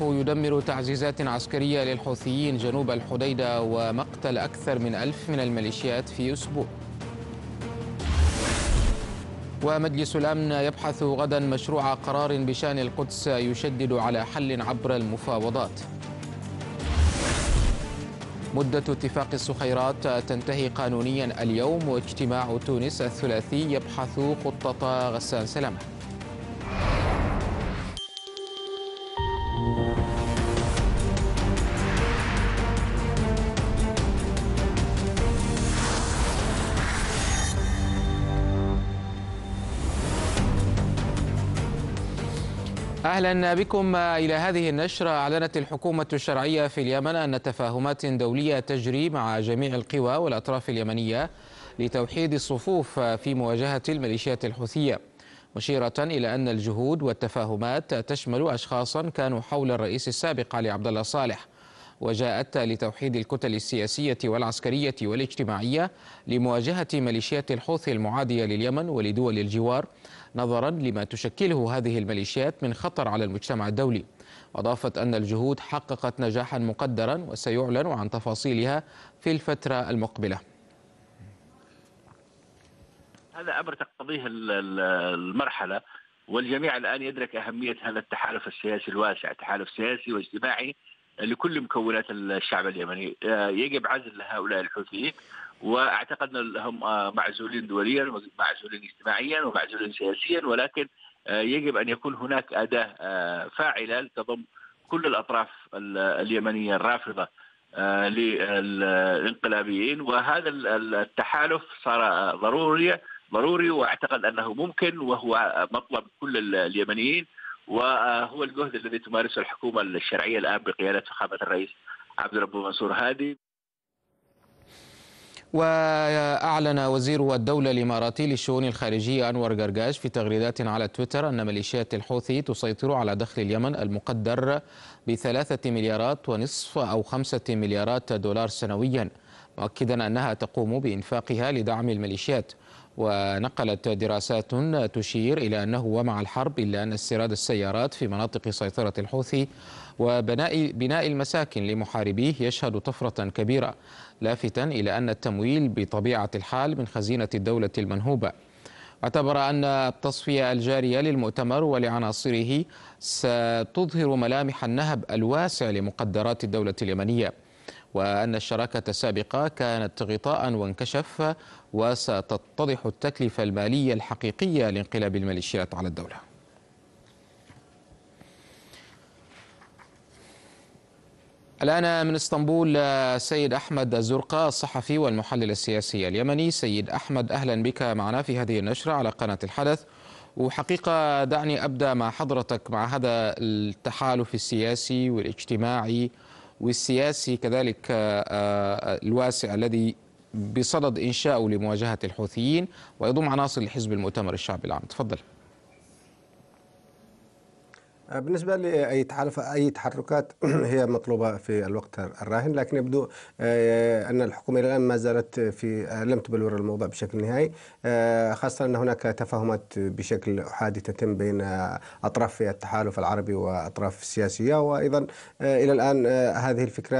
يدمر تعزيزات عسكرية للحوثيين جنوب الحديدة ومقتل أكثر من ألف من الميليشيات في أسبوع ومجلس الأمن يبحث غدا مشروع قرار بشأن القدس يشدد على حل عبر المفاوضات مدة اتفاق السخيرات تنتهي قانونيا اليوم واجتماع تونس الثلاثي يبحث خطة غسان سلامه أهلا بكم إلى هذه النشرة أعلنت الحكومة الشرعية في اليمن أن تفاهمات دولية تجري مع جميع القوى والأطراف اليمنية لتوحيد الصفوف في مواجهة الميليشيات الحوثية مشيرة إلى أن الجهود والتفاهمات تشمل أشخاصا كانوا حول الرئيس السابق علي عبد الله صالح وجاءت لتوحيد الكتل السياسية والعسكرية والاجتماعية لمواجهة ميليشيات الحوثي المعادية لليمن ولدول الجوار نظرا لما تشكله هذه الميليشيات من خطر على المجتمع الدولي أضافت أن الجهود حققت نجاحا مقدرا وسيعلن عن تفاصيلها في الفترة المقبلة هذا أمر تقتضيه المرحلة والجميع الآن يدرك أهمية هذا التحالف السياسي الواسع تحالف سياسي واجتماعي لكل مكونات الشعب اليمني آه، يجب عزل هؤلاء الحوثيين واعتقد انهم آه، معزولين دوليا ومعزولين اجتماعيا ومعزولين سياسيا ولكن آه، يجب ان يكون هناك اداه آه، فاعله تضم كل الاطراف اليمنيه الرافضه للانقلابيين وهذا التحالف صار ضروري ضروري واعتقد انه ممكن وهو مطلب كل اليمنيين وهو الجهد الذي تمارسه الحكومه الشرعيه الان بقياده فخامه الرئيس عبد الرب منصور هادي وأعلن وزير الدولة الإماراتي للشؤون الخارجية أنور جرجاش في تغريدات على تويتر أن ميليشيات الحوثي تسيطر على دخل اليمن المقدر بثلاثة مليارات ونصف أو خمسة مليارات دولار سنويا مؤكدا أنها تقوم بإنفاقها لدعم الميليشيات ونقلت دراسات تشير إلى أنه ومع الحرب إلا أن استيراد السيارات في مناطق سيطرة الحوثي وبناء بناء المساكن لمحاربيه يشهد طفرة كبيرة لافتا إلى أن التمويل بطبيعة الحال من خزينة الدولة المنهوبة اعتبر أن التصفية الجارية للمؤتمر ولعناصره ستظهر ملامح النهب الواسع لمقدرات الدولة اليمنية وأن الشراكة السابقة كانت غطاء وانكشف وستتضح التكلفة المالية الحقيقية لانقلاب الميليشيات على الدولة الآن من اسطنبول سيد أحمد الزرقاء الصحفي والمحلل السياسي اليمني سيد أحمد أهلا بك معنا في هذه النشرة على قناة الحدث وحقيقة دعني أبدأ مع حضرتك مع هذا التحالف السياسي والاجتماعي والسياسي كذلك آه، آه، الواسع الذي بصدد إنشاؤه لمواجهة الحوثيين ويضم عناصر الحزب المؤتمر الشعبي العام تفضل بالنسبة لأي تحالف أي تحركات هي مطلوبة في الوقت الراهن لكن يبدو آه، أن الحكومة إلى الآن ما زالت في آه، لم تبلور الموضوع بشكل نهائي آه، خاصة أن هناك تفاهمات بشكل أحادي تتم بين أطراف في التحالف العربي وأطراف السياسية وأيضا إلى الآن هذه الفكرة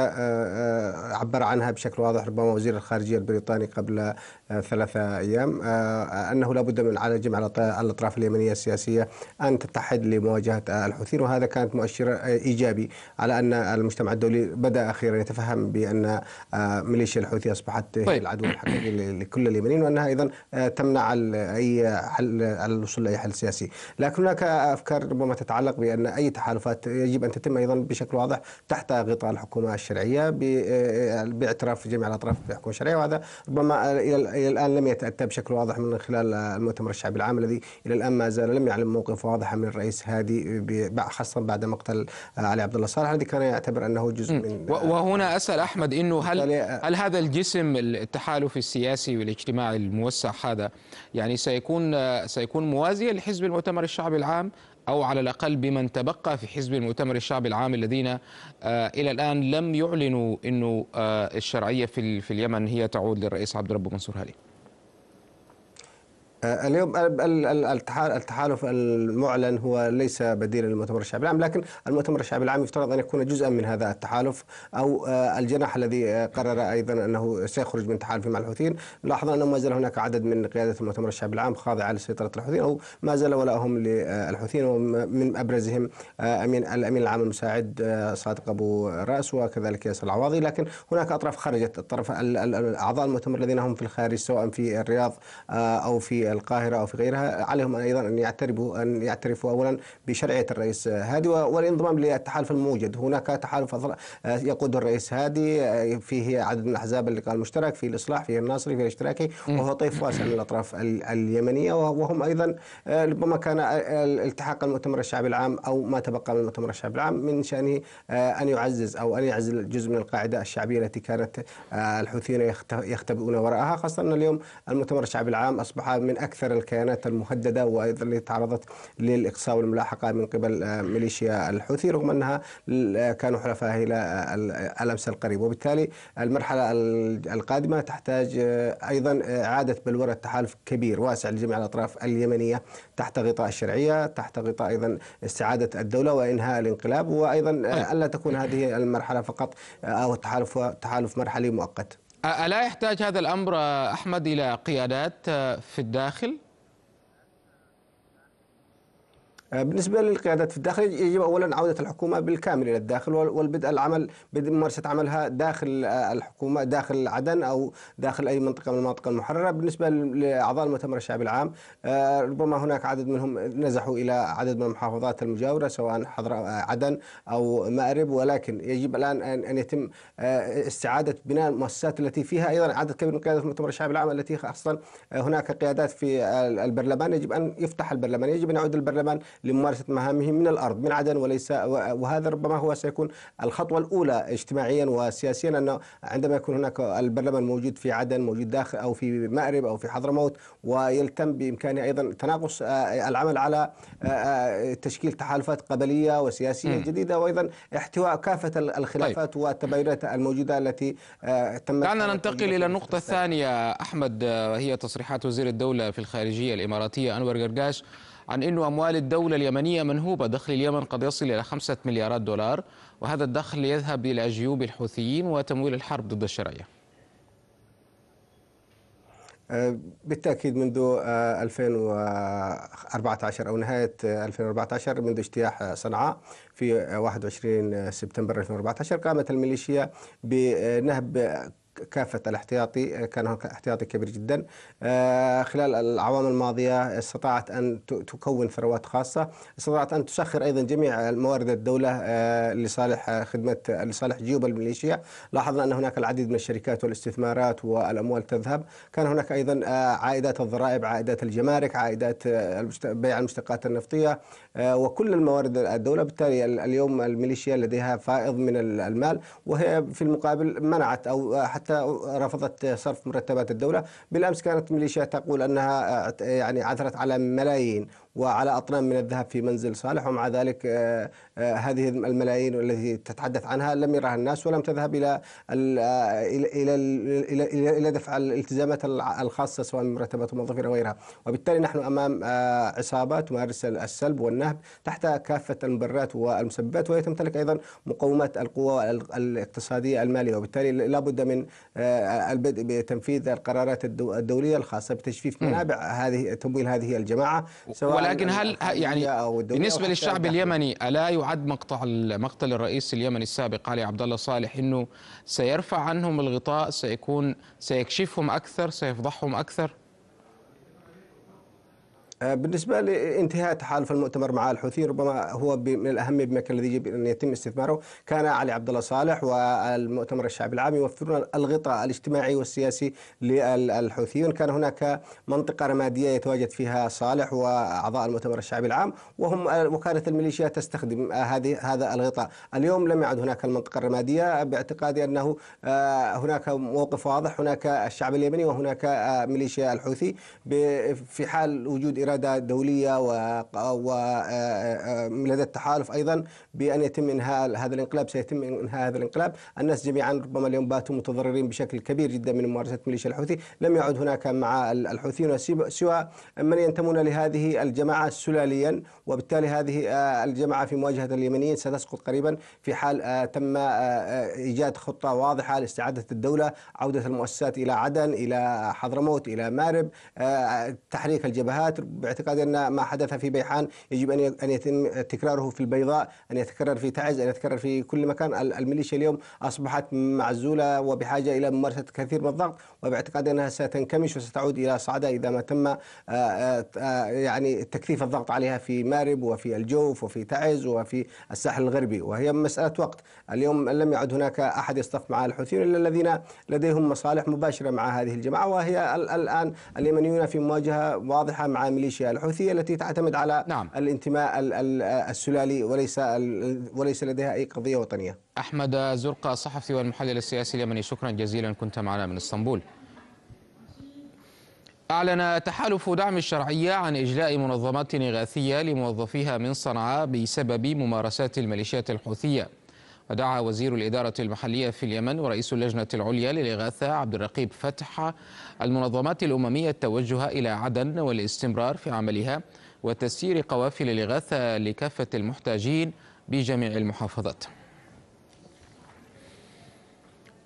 عبر عنها بشكل واضح ربما وزير الخارجية البريطاني قبل ثلاثة أيام أنه لابد من على جمع الأطراف اليمنية السياسية أن تتحد لمواجهة الحكومة الحوثيين وهذا كانت مؤشر ايجابي على ان المجتمع الدولي بدا اخيرا يتفهم بان آه، ميليشيا الحوثي اصبحت طيب. العدو الحقيقي لكل اليمنيين وانها ايضا آه، تمنع اي حل الوصول لاي حل سياسي، لكن هناك افكار ربما تتعلق بان اي تحالفات يجب ان تتم ايضا بشكل واضح تحت غطاء الحكومه الشرعيه آه، باعتراف جميع الاطراف بحكومه شرعيه وهذا ربما الى الان لم يتاتى بشكل واضح من خلال المؤتمر الشعبي العام الذي الى الان ما زال لم يعلم موقف واضح من الرئيس هادي خاصه بعد مقتل علي عبد الله صالح الذي كان يعتبر انه جزء من وهنا اسال احمد انه هل يعني، آه، هل هذا الجسم التحالف السياسي والاجتماعي الموسع هذا يعني سيكون آه، سيكون موازيا لحزب المؤتمر الشعبي العام أو على الأقل بمن تبقى في حزب المؤتمر الشعبي العام الذين آه، إلى الآن لم يعلنوا أنه الشرعية في اليمن هي تعود للرئيس عبد الرب منصور هادي آه، اليوم التحالف المعلن هو ليس بديل للمؤتمر الشعبي العام لكن المؤتمر الشعبي العام يفترض ان يكون جزءا من هذا التحالف او آه، الجناح الذي آه، قرر ايضا انه سيخرج من تحالفه مع الحوثيين لاحظنا انه ما زال هناك عدد من قياده المؤتمر الشعبي العام خاضعه لسيطره الحوثيين او ما زال ولائهم للحوثيين ومن ابرزهم امين الامين العام المساعد صادق ابو راس وكذلك ياسر العواضي لكن هناك اطراف خرجت الطرف اعضاء المؤتمر الذين هم في الخارج سواء في الرياض او في القاهرة أو في غيرها عليهم أيضا أن يعترفوا أن يعترفوا أولا بشرعية الرئيس هادي والانضمام للتحالف الموجود هناك تحالف يقود الرئيس هادي فيه عدد من الأحزاب اللقاء المشترك في الإصلاح في الناصري في الاشتراكي وهو طيف واسع من الأطراف اليمنية وهم أيضا آه، ربما كان آه، التحاق المؤتمر الشعبي العام أو ما تبقى من المؤتمر الشعبي العام من شأنه آه، أن يعزز أو أن يعزل جزء من القاعدة الشعبية التي كانت الحوثيين يختبئون وراءها خاصة أن اليوم المؤتمر الشعبي العام أصبح من أكثر الكيانات المهددة وأيضا اللي تعرضت للإقصاء والملاحقة من قبل آه، ميليشيا الحوثي رغم أنها آه، كانوا حلفاء إلى الأمس القريب وبالتالي المرحلة القادمة تحتاج آه، أيضا إعادة بلورة تحالف كبير واسع لجميع الأطراف اليمنية تحت غطاء الشرعية تحت غطاء أيضا استعادة الدولة وإنهاء الانقلاب وأيضا طيب. ألا تكون هذه المرحلة فقط أو التحالف تحالف مرحلي مؤقت ألا يحتاج هذا الأمر أحمد إلى قيادات آه، في الداخل؟ آه، بالنسبه للقيادات في الداخل يجب اولا عوده الحكومه بالكامل الى الداخل والبدء العمل بدء ممارسه عملها داخل آه، الحكومه داخل عدن او داخل اي منطقه من المناطق المحرره بالنسبه لاعضاء المؤتمر الشعبي العام آه، ربما هناك عدد منهم نزحوا الى عدد من المحافظات المجاوره سواء حضر عدن او مأرب ولكن يجب الان ان يتم استعاده بناء المؤسسات التي فيها ايضا عدد كبير من قيادات المؤتمر الشعبي العام التي خاصه هناك قيادات في البرلمان يجب ان يفتح البرلمان يجب ان يعود البرلمان لممارسة مهامهم من الأرض من عدن وليس وهذا ربما هو سيكون الخطوة الأولى اجتماعيا وسياسيا أنه عندما يكون هناك البرلمان موجود في عدن موجود داخل أو في مأرب أو في حضرموت ويلتم بإمكانه أيضا تناقص آه، العمل على آه، آه، تشكيل تحالفات قبلية وسياسية م. جديدة وأيضا احتواء كافة الخلافات طيب. والتباينات الموجودة التي تمت دعنا ننتقل إلى النقطة الثانية أحمد وهي تصريحات وزير الدولة في الخارجية الإماراتية أنور قرقاش عن أن أموال الدولة اليمنية منهوبة دخل اليمن قد يصل إلى خمسة مليارات دولار وهذا الدخل يذهب إلى جيوب الحوثيين وتمويل الحرب ضد الشرعية أه، بالتاكيد منذ 2014 أه، او نهايه 2014 أه، منذ اجتياح صنعاء في 21 سبتمبر 2014 قامت الميليشيا بنهب كافه الاحتياطي كان هناك احتياطي كبير جدا آه، خلال الأعوام الماضيه استطاعت ان تكون ثروات خاصه استطاعت ان تسخر ايضا جميع الموارد الدوله آه، لصالح آه، خدمه لصالح جيوب الميليشيا لاحظنا ان هناك العديد من الشركات والاستثمارات والاموال تذهب كان هناك ايضا عائدات الضرائب عائدات الجمارك عائدات بيع المشتقات النفطيه وكل الموارد الدوله بالتالي اليوم الميليشيا لديها فائض من المال وهي في المقابل منعت او حتى حتى رفضت صرف مرتبات الدولة بالأمس كانت ميليشيا تقول أنها آه، يعني عثرت على ملايين وعلى أطنان من الذهب في منزل صالح ومع ذلك آه، آه، هذه الملايين التي تتحدث عنها لم يرها الناس ولم تذهب إلى آه، إلى إلى إلى دفع الالتزامات الخاصة سواء من مرتبات الموظفين أو غيرها وبالتالي نحن أمام عصابة تمارس السلب والنهب تحت كافة المبررات والمسببات وهي تمتلك أيضا مقومات القوى الاقتصادية المالية وبالتالي لابد من البدء بتنفيذ القرارات الدولية الخاصة بتجفيف منابع هذه تمويل هذه الجماعة سواء ولكن هل يعني بالنسبه للشعب اليمني الا يعد مقطع مقتل الرئيس اليمني السابق علي عبد الله صالح انه سيرفع عنهم الغطاء سيكون سيكشفهم اكثر سيفضحهم اكثر آه، بالنسبه لانتهاء تحالف المؤتمر مع الحوثي ربما هو من الاهم بمكان الذي يجب ان يتم استثماره كان علي عبد الله صالح والمؤتمر الشعبي العام يوفرون الغطاء الاجتماعي والسياسي للحوثيين كان هناك منطقه رماديه يتواجد فيها صالح واعضاء المؤتمر الشعبي العام وهم وكاله الميليشيا تستخدم آه، هذه هذا الغطاء اليوم لم يعد هناك المنطقه الرماديه باعتقادي انه آه، هناك موقف واضح هناك الشعب اليمني وهناك ميليشيا الحوثي في حال وجود إرادة إرادات دولية ولدى آه، آه، آه، التحالف أيضا بأن يتم إنهاء هذا الانقلاب سيتم إنهاء هذا الانقلاب الناس جميعا ربما اليوم باتوا متضررين بشكل كبير جدا من ممارسة ميليشيا الحوثي لم يعد هناك مع الحوثيون سوى من ينتمون لهذه الجماعة سلاليا وبالتالي هذه الجماعة في مواجهة اليمنيين ستسقط قريبا في حال تم إيجاد خطة واضحة لاستعادة الدولة عودة المؤسسات إلى عدن إلى حضرموت إلى مارب تحريك الجبهات باعتقادي ان ما حدث في بيحان يجب ان ان يتم تكراره في البيضاء، ان يتكرر في تعز، ان يتكرر في كل مكان، الميليشيا اليوم اصبحت معزوله وبحاجه الى ممارسه كثير من الضغط، وباعتقادي انها ستنكمش وستعود الى صعدها اذا ما تم آه، آه، آه، يعني تكثيف الضغط عليها في مارب وفي الجوف وفي تعز وفي الساحل الغربي، وهي مساله وقت، اليوم لم يعد هناك احد يصطف مع الحوثيين الا الذين لديهم مصالح مباشره مع هذه الجماعه وهي الان اليمنيون في مواجهه واضحه مع ميليشيا الميليشيا الحوثية التي تعتمد على نعم. الانتماء السلالي وليس وليس لديها أي قضية وطنية أحمد زرقة الصحفي والمحلل السياسي اليمني شكرا جزيلا كنت معنا من اسطنبول أعلن تحالف دعم الشرعية عن إجلاء منظمات إغاثية لموظفيها من صنعاء بسبب ممارسات الميليشيات الحوثية دعا وزير الإدارة المحلية في اليمن ورئيس اللجنة العليا للإغاثة عبد الرقيب فتح المنظمات الأممية التوجه إلى عدن والاستمرار في عملها وتسيير قوافل الإغاثة لكافة المحتاجين بجميع المحافظات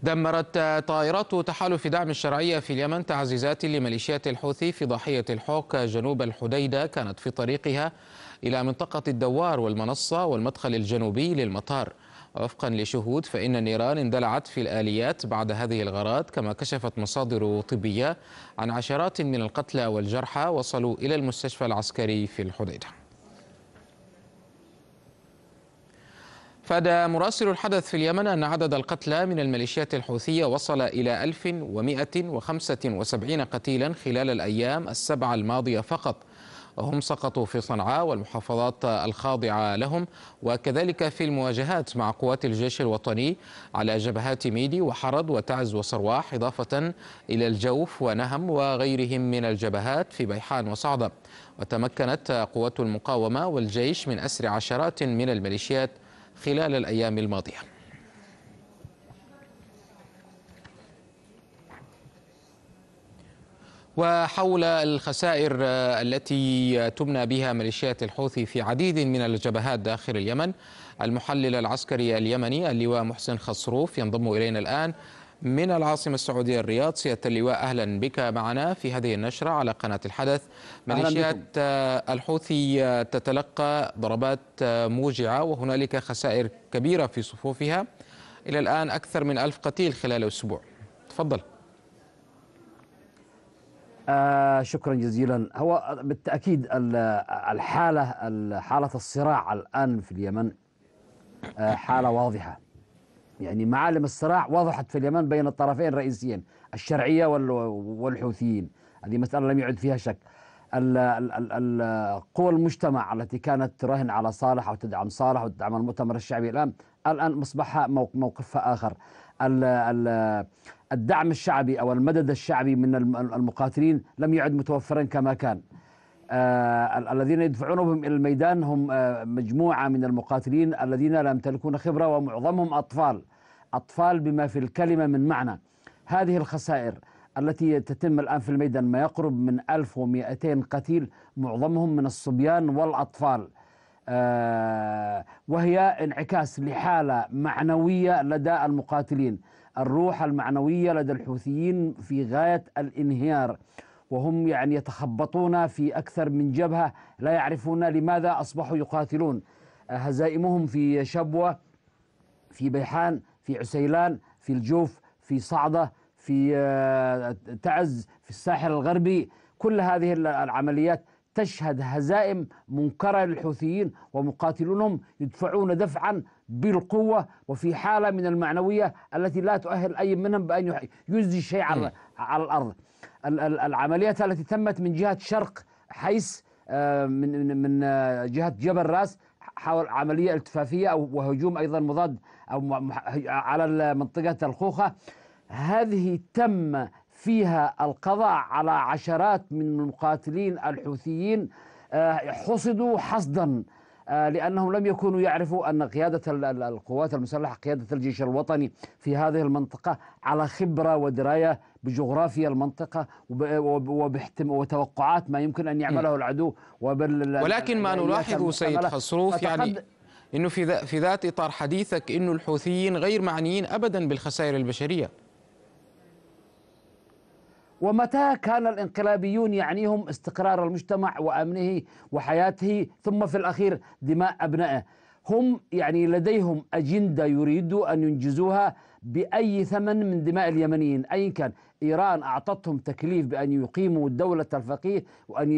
دمرت طائرات تحالف دعم الشرعية في اليمن تعزيزات لميليشيات الحوثي في ضاحية الحوك جنوب الحديدة كانت في طريقها إلى منطقة الدوار والمنصة والمدخل الجنوبي للمطار وفقا لشهود فإن النيران اندلعت في الآليات بعد هذه الغارات كما كشفت مصادر طبية عن عشرات من القتلى والجرحى وصلوا إلى المستشفى العسكري في الحديدة فدى مراسل الحدث في اليمن أن عدد القتلى من الميليشيات الحوثية وصل إلى 1175 قتيلا خلال الأيام السبعة الماضية فقط هم سقطوا في صنعاء والمحافظات الخاضعة لهم وكذلك في المواجهات مع قوات الجيش الوطني على جبهات ميدي وحرد وتعز وصرواح إضافة إلى الجوف ونهم وغيرهم من الجبهات في بيحان وصعدة وتمكنت قوات المقاومة والجيش من أسر عشرات من الميليشيات خلال الأيام الماضية وحول الخسائر آه، التي تمنى بها ميليشيات الحوثي في عديد من الجبهات داخل اليمن المحلل العسكري اليمني اللواء محسن خصروف ينضم إلينا الآن من العاصمة السعودية الرياض سيادة اللواء أهلا بك معنا في هذه النشرة على قناة الحدث ميليشيات آه، الحوثي آه، تتلقى ضربات موجعة وهنالك خسائر كبيرة في صفوفها إلى الآن أكثر من ألف قتيل خلال أسبوع تفضل آه شكرا جزيلا هو بالتأكيد الحالة حالة الصراع الآن في اليمن آه حالة واضحة يعني معالم الصراع وضحت في اليمن بين الطرفين الرئيسيين الشرعية والحوثيين هذه مسألة لم يعد فيها شك قوى المجتمع التي كانت تراهن على صالح أو تدعم صالح وتدعم المؤتمر الشعبي الآن الآن أصبح موقفها آخر الدعم الشعبي أو المدد الشعبي من المقاتلين لم يعد متوفرا كما كان آه، الذين يدفعونهم إلى الميدان هم آه، مجموعة من المقاتلين الذين لا يمتلكون خبرة ومعظمهم أطفال أطفال بما في الكلمة من معنى هذه الخسائر التي تتم الآن في الميدان ما يقرب من 1200 قتيل معظمهم من الصبيان والأطفال آه، وهي انعكاس لحالة معنوية لدى المقاتلين الروح المعنوية لدى الحوثيين في غاية الانهيار وهم يعني يتخبطون في أكثر من جبهة لا يعرفون لماذا أصبحوا يقاتلون آه، هزائمهم في شبوة في بيحان في عسيلان في الجوف في صعدة في آه، تعز في الساحل الغربي كل هذه العمليات تشهد هزائم منكرة للحوثيين ومقاتلونهم يدفعون دفعا بالقوة وفي حالة من المعنوية التي لا تؤهل أي منهم بأن يجزي شيء على, على الأرض العمليات التي تمت من جهة شرق حيث آه، من من آه، جهة جبل راس حول عملية التفافية وهجوم أيضا مضاد أو على منطقة الخوخة هذه تم فيها القضاء على عشرات من المقاتلين الحوثيين آه، حصدوا حصدا آه، لأنهم لم يكونوا يعرفوا أن قيادة القوات المسلحة قيادة الجيش الوطني في هذه المنطقة على خبرة ودراية بجغرافيا المنطقة وتوقعات ما يمكن أن يعمله العدو ولكن ما نلاحظ سيد حصروف يعني أنه في ذات إطار حديثك أنه الحوثيين غير معنيين أبدا بالخسائر البشرية ومتى كان الانقلابيون يعنيهم استقرار المجتمع وامنه وحياته ثم في الاخير دماء ابنائه هم يعني لديهم اجنده يريدوا ان ينجزوها باي ثمن من دماء اليمنيين ايا كان إيران أعطتهم تكليف بأن يقيموا الدولة الفقيه وأن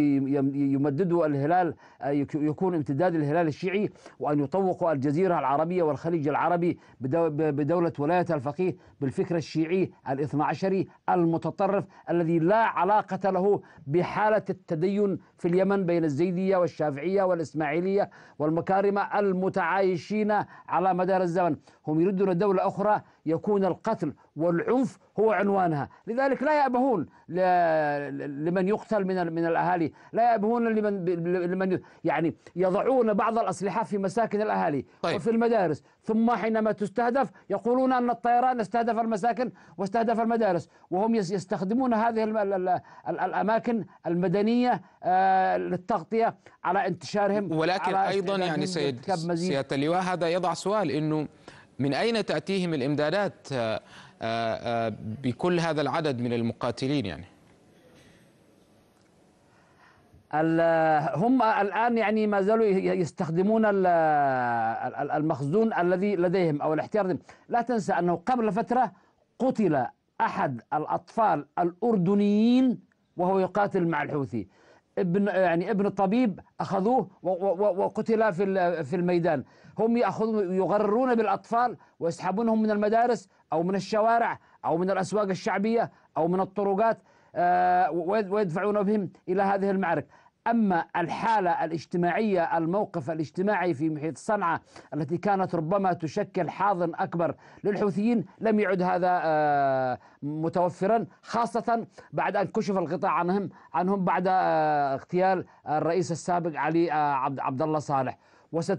يمددوا الهلال آه، يكون امتداد الهلال الشيعي وأن يطوقوا الجزيرة العربية والخليج العربي بدولة ولاية الفقيه بالفكر الشيعي الاثنى عشري المتطرف الذي لا علاقة له بحالة التدين في اليمن بين الزيدية والشافعية والإسماعيلية والمكارمة المتعايشين على مدار الزمن هم يريدون دولة أخرى يكون القتل والعنف هو عنوانها لذلك لا يأبهون لمن يقتل من من الأهالي لا يأبهون لمن لمن يعني يضعون بعض الأسلحة في مساكن الأهالي طيب. وفي المدارس ثم حينما تستهدف يقولون أن الطيران استهدف المساكن واستهدف المدارس وهم يستخدمون هذه الأماكن المدنية آه، للتغطية على انتشارهم ولكن على أيضا يعني سيد سيادة اللواء هذا يضع سؤال أنه من أين تأتيهم الإمدادات آه، آه، آه، بكل هذا العدد من المقاتلين يعني هم الآن يعني ما زالوا يستخدمون المخزون الذي لديهم أو الاحتياط لا تنسى أنه قبل فترة قتل أحد الأطفال الأردنيين وهو يقاتل مع الحوثي ابن يعني ابن الطبيب اخذوه وقتل في في الميدان هم ياخذون يغررون بالاطفال ويسحبونهم من المدارس او من الشوارع او من الاسواق الشعبيه او من الطرقات آه، ويدفعون بهم الى هذه المعارك أما الحالة الاجتماعية الموقف الاجتماعي في محيط صنعاء التي كانت ربما تشكل حاضن أكبر للحوثيين لم يعد هذا آه، متوفرا خاصة بعد أن كشف الغطاء عنهم عنهم بعد آه، اغتيال الرئيس السابق علي آه، عبد الله صالح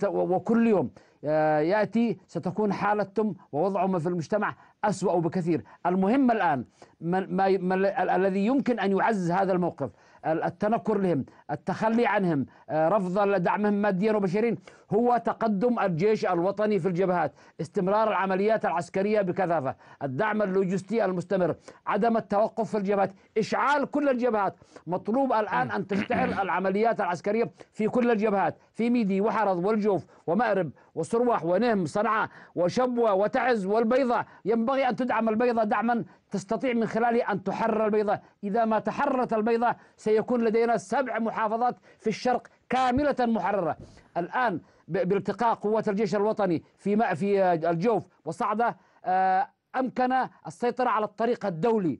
وكل يوم ياتي ستكون حالتهم ووضعهم في المجتمع أسوأ بكثير المهم الآن ما, ما, ما الذي يمكن أن يعزز هذا الموقف التنكر لهم التخلي عنهم آه، رفض دعمهم ماديا وبشريا هو تقدم الجيش الوطني في الجبهات استمرار العمليات العسكرية بكثافة الدعم اللوجستي المستمر عدم التوقف في الجبهات إشعال كل الجبهات مطلوب الآن أن تشتعل العمليات العسكرية في كل الجبهات في ميدي وحرض والجوف ومأرب وصرواح ونهم صنعاء وشبوة وتعز والبيضة ينبغي ينبغي أن تدعم البيضة دعما تستطيع من خلاله أن تحرر البيضة إذا ما تحررت البيضة سيكون لدينا سبع محافظات في الشرق كاملة محررة الآن بالتقاء قوات الجيش الوطني في في الجوف وصعدة آه، أمكن السيطرة على الطريق الدولي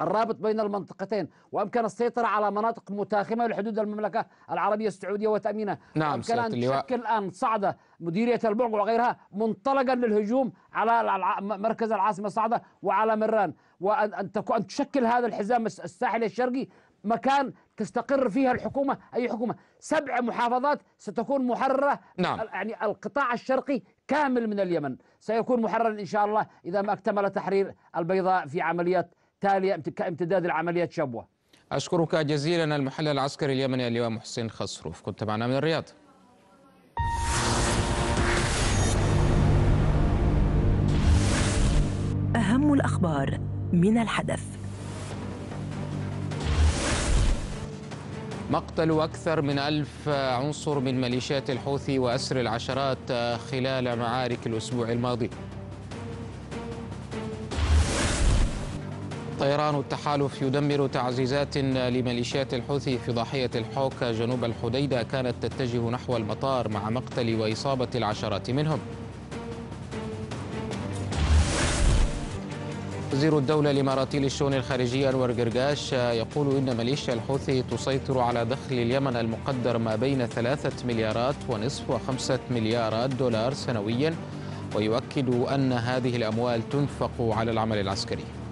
الرابط بين المنطقتين وامكن السيطره على مناطق متاخمه لحدود المملكه العربيه السعوديه وتامينها نعم امكن ان تشكل الان صعده مديرية البلق وغيرها منطلقا للهجوم على مركز العاصمة صعده وعلى مران وأن أن تشكل هذا الحزام الساحلي الشرقي مكان تستقر فيها الحكومة أي حكومة سبع محافظات ستكون محررة نعم. يعني القطاع الشرقي كامل من اليمن سيكون محررا إن شاء الله إذا ما اكتمل تحرير البيضاء في عمليات تالية امتداد العمليات شبوة أشكرك جزيلا المحلل العسكري اليمني اللواء محسن خسروف كنت معنا من الرياض الأخبار من الحدث مقتل أكثر من ألف عنصر من ميليشيات الحوثي وأسر العشرات خلال معارك الأسبوع الماضي طيران التحالف يدمر تعزيزات لميليشيات الحوثي في ضاحية الحوكة جنوب الحديدة كانت تتجه نحو المطار مع مقتل وإصابة العشرات منهم وزير الدولة الإماراتي للشؤون الخارجية أنور قرقاش يقول إن ميليشيا الحوثي تسيطر على دخل اليمن المقدر ما بين ثلاثة مليارات ونصف وخمسة مليارات دولار سنويا ويؤكد أن هذه الأموال تنفق على العمل العسكري